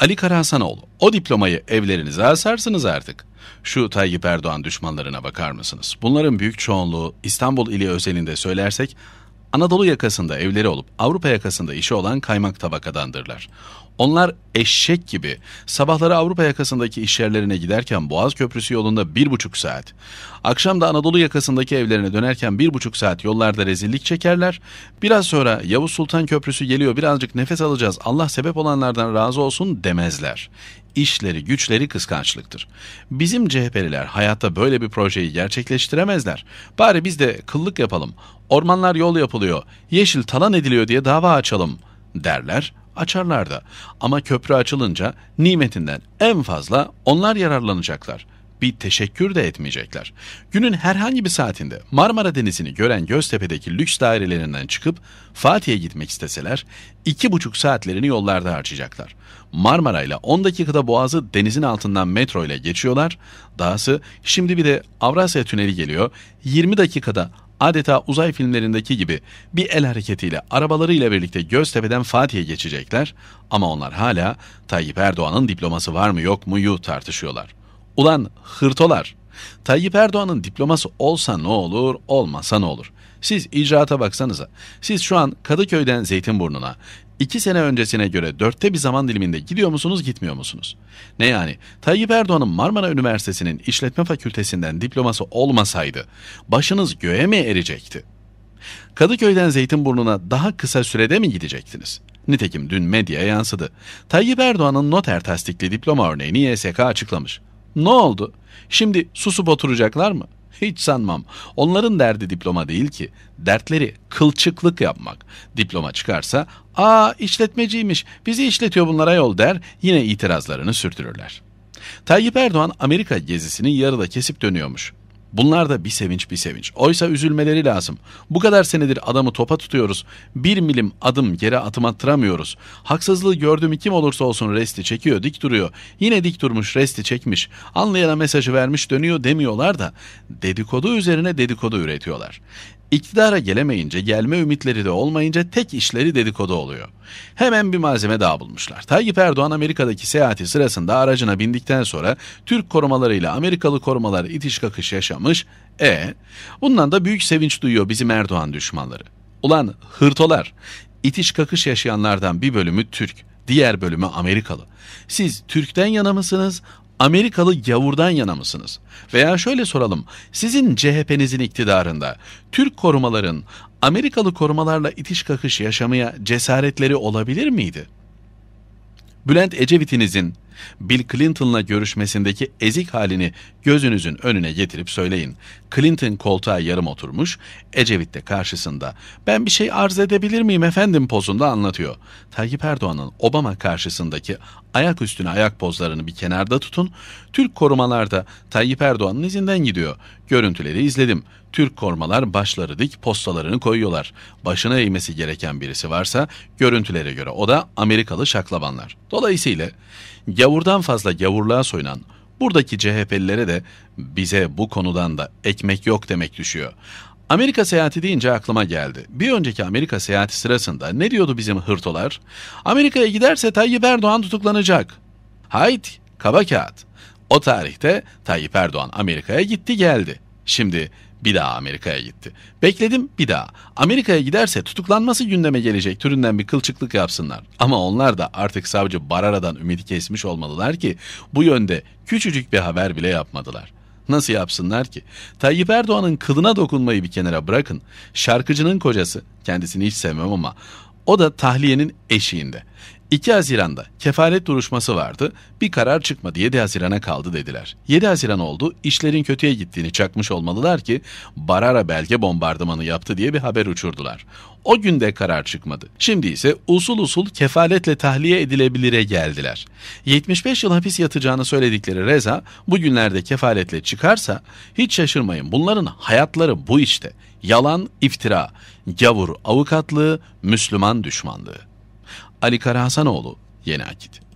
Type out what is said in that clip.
Ali Karahasanoğlu, o diplomayı evlerinize asarsınız artık. Şu Tayyip Erdoğan düşmanlarına bakar mısınız? Bunların büyük çoğunluğu İstanbul ili özelinde söylersek Anadolu yakasında evleri olup Avrupa yakasında işi olan kaymak tabakadandırlar. Onlar eşek gibi sabahları Avrupa yakasındaki işyerlerine giderken Boğaz Köprüsü yolunda bir buçuk saat, akşam da Anadolu yakasındaki evlerine dönerken bir buçuk saat yollarda rezillik çekerler, biraz sonra Yavuz Sultan Köprüsü geliyor birazcık nefes alacağız Allah sebep olanlardan razı olsun demezler. İşleri güçleri kıskançlıktır. Bizim CHP'liler hayatta böyle bir projeyi gerçekleştiremezler. Bari biz de kıllık yapalım, ormanlar yol yapılıyor, yeşil talan ediliyor diye dava açalım derler açarlar da. Ama köprü açılınca nimetinden en fazla onlar yararlanacaklar. Bir teşekkür de etmeyecekler. Günün herhangi bir saatinde Marmara Denizi'ni gören Göztepe'deki lüks dairelerinden çıkıp Fatih'e gitmek isteseler iki buçuk saatlerini yollarda harcayacaklar. Marmara ile 10 dakikada boğazı denizin altından metro ile geçiyorlar. Dahası şimdi bir de Avrasya Tüneli geliyor. 20 dakikada adeta uzay filmlerindeki gibi bir el hareketiyle arabalarıyla birlikte Göztepe'den Fatih'e geçecekler ama onlar hala Tayyip Erdoğan'ın diploması var mı yok muyu tartışıyorlar. Ulan hırtolar! Tayyip Erdoğan'ın diploması olsa ne olur, olmasa ne olur? Siz icraata baksanıza. Siz şu an Kadıköy'den Zeytinburnu'na, 2 sene öncesine göre dörtte bir zaman diliminde gidiyor musunuz gitmiyor musunuz? Ne yani Tayyip Erdoğan'ın Marmara Üniversitesi'nin işletme fakültesinden diploması olmasaydı başınız göğe mi erecekti? Kadıköy'den Zeytinburnu'na daha kısa sürede mi gidecektiniz? Nitekim dün medyaya yansıdı. Tayyip Erdoğan'ın noter tasdikli diploma örneğini YSK açıklamış. Ne oldu? Şimdi susup oturacaklar mı? Hiç sanmam. Onların derdi diploma değil ki. Dertleri kılçıklık yapmak. Diploma çıkarsa, aa işletmeciymiş, bizi işletiyor bunlara yol der, yine itirazlarını sürdürürler. Tayyip Erdoğan Amerika gezisini yarıda kesip dönüyormuş. Bunlar da bir sevinç bir sevinç. Oysa üzülmeleri lazım. Bu kadar senedir adamı topa tutuyoruz. Bir milim adım yere atım attıramıyoruz. Haksızlığı gördüm kim olursa olsun resti çekiyor dik duruyor. Yine dik durmuş resti çekmiş. Anlayana mesajı vermiş dönüyor demiyorlar da dedikodu üzerine dedikodu üretiyorlar. İktidara gelemeyince, gelme ümitleri de olmayınca tek işleri dedikodu oluyor. Hemen bir malzeme daha bulmuşlar. Tayyip Erdoğan Amerika'daki seyahati sırasında aracına bindikten sonra Türk korumalarıyla Amerikalı korumalar itiş kakış yaşamış. E, bundan da büyük sevinç duyuyor bizim Erdoğan düşmanları. Ulan hırtolar, itiş kakış yaşayanlardan bir bölümü Türk, diğer bölümü Amerikalı. Siz Türk'ten yana mısınız, Amerikalı gavurdan yana mısınız? Veya şöyle soralım, sizin CHP'nizin iktidarında Türk korumaların Amerikalı korumalarla itiş kakış yaşamaya cesaretleri olabilir miydi? Bülent Ecevit'inizin Bill Clinton'la görüşmesindeki ezik halini gözünüzün önüne getirip söyleyin. Clinton koltuğa yarım oturmuş, Ecevit de karşısında ben bir şey arz edebilir miyim efendim pozunda anlatıyor. Tayyip Erdoğan'ın Obama karşısındaki ayak üstüne ayak pozlarını bir kenarda tutun. Türk korumalar da Tayyip Erdoğan'ın izinden gidiyor. Görüntüleri izledim. Türk korumalar başları dik postalarını koyuyorlar. Başına eğmesi gereken birisi varsa görüntülere göre o da Amerikalı şaklabanlar. Dolayısıyla gavurdan fazla gavurluğa soyunan Buradaki CHP'lilere de bize bu konudan da ekmek yok demek düşüyor. Amerika seyahati deyince aklıma geldi. Bir önceki Amerika seyahati sırasında ne diyordu bizim hırtolar? Amerika'ya giderse Tayyip Erdoğan tutuklanacak. Hayt, kaba kağıt. O tarihte Tayyip Erdoğan Amerika'ya gitti geldi. Şimdi bir daha Amerika'ya gitti. Bekledim bir daha. Amerika'ya giderse tutuklanması gündeme gelecek türünden bir kılçıklık yapsınlar. Ama onlar da artık savcı Barara'dan ümidi kesmiş olmalılar ki bu yönde küçücük bir haber bile yapmadılar. Nasıl yapsınlar ki? Tayyip Erdoğan'ın kılına dokunmayı bir kenara bırakın. Şarkıcının kocası, kendisini hiç sevmem ama o da tahliyenin eşiğinde. 2 Haziran'da kefalet duruşması vardı, bir karar çıkmadı 7 Haziran'a kaldı dediler. 7 Haziran oldu, işlerin kötüye gittiğini çakmış olmalılar ki Barara belge bombardımanı yaptı diye bir haber uçurdular. O günde karar çıkmadı. Şimdi ise usul usul kefaletle tahliye edilebilire geldiler. 75 yıl hapis yatacağını söyledikleri Reza bugünlerde kefaletle çıkarsa hiç şaşırmayın bunların hayatları bu işte. Yalan, iftira, gavur avukatlığı, Müslüman düşmanlığı. Ali Karahasanoğlu, Yeni Akit.